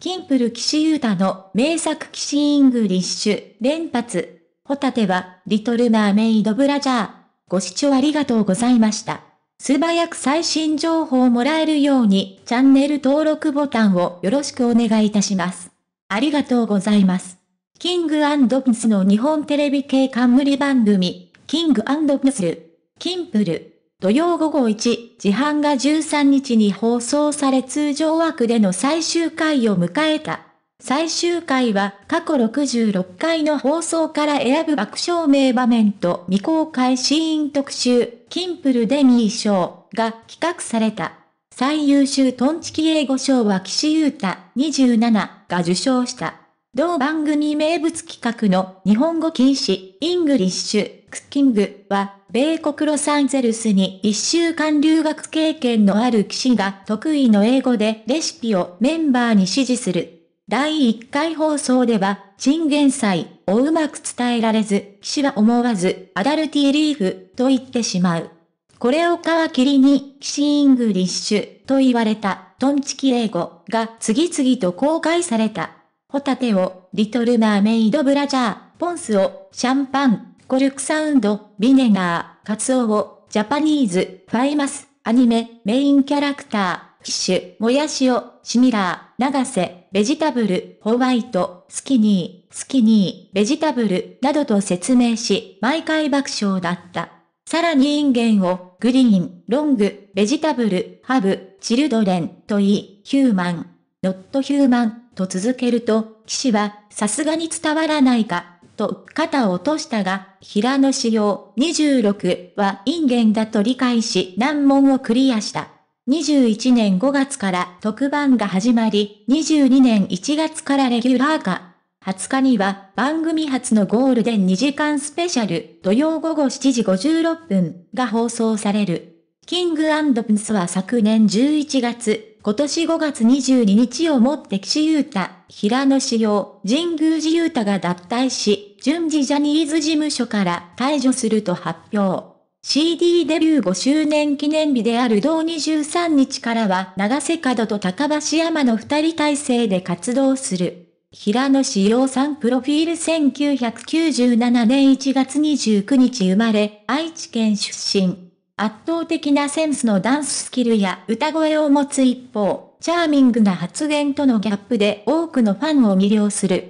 キンプル岸優太の名作士イングリッシュ連発。ホタテは、リトルマーメイドブラジャー。ご視聴ありがとうございました。素早く最新情報をもらえるように、チャンネル登録ボタンをよろしくお願いいたします。ありがとうございます。キングプスの日本テレビ系冠番組、キングプスル、キンプル。土曜午後1時半が13日に放送され通常枠での最終回を迎えた。最終回は過去66回の放送から選ぶ爆笑名場面と未公開シーン特集、キンプルデミー賞が企画された。最優秀トンチキ英語賞は岸優太27が受賞した。同番組名物企画の日本語禁止、イングリッシュ、クッキングは米国ロサンゼルスに1週間留学経験のある騎士が得意の英語でレシピをメンバーに指示する。第1回放送では、チンゲン菜をうまく伝えられず、騎士は思わずアダルティリーフと言ってしまう。これを皮切りに、騎士イングリッシュと言われたトンチキ英語が次々と公開された。ホタテをリトルマーメイドブラジャー、ポンスをシャンパンコルクサウンド、ビネガー、カツオを、ジャパニーズ、ファイマス、アニメ、メインキャラクター、ィッシュ、もやしを、シミラー、長瀬、ベジタブル、ホワイト、スキニー、スキニー、ベジタブル、などと説明し、毎回爆笑だった。さらにインゲンを、グリーン、ロング、ベジタブル、ハブ、チルドレン、と言い、ヒューマン、ノットヒューマン、と続けると、騎士は、さすがに伝わらないか、と肩を落としたが、平野仕様26はインゲンだと理解し難問をクリアした。21年5月から特番が始まり、22年1月からレギュラー化。20日には番組初のゴールデン2時間スペシャル土曜午後7時56分が放送される。キングプンスは昨年11月、今年5月22日をもって岸優太、平野志陽、神宮寺優太が脱退し、順次ジャニーズ事務所から退場すると発表。CD デビュー5周年記念日である同23日からは長瀬角と高橋山の二人体制で活動する。平野志陽さんプロフィール1997年1月29日生まれ、愛知県出身。圧倒的なセンスのダンススキルや歌声を持つ一方、チャーミングな発言とのギャップで多くのファンを魅了する。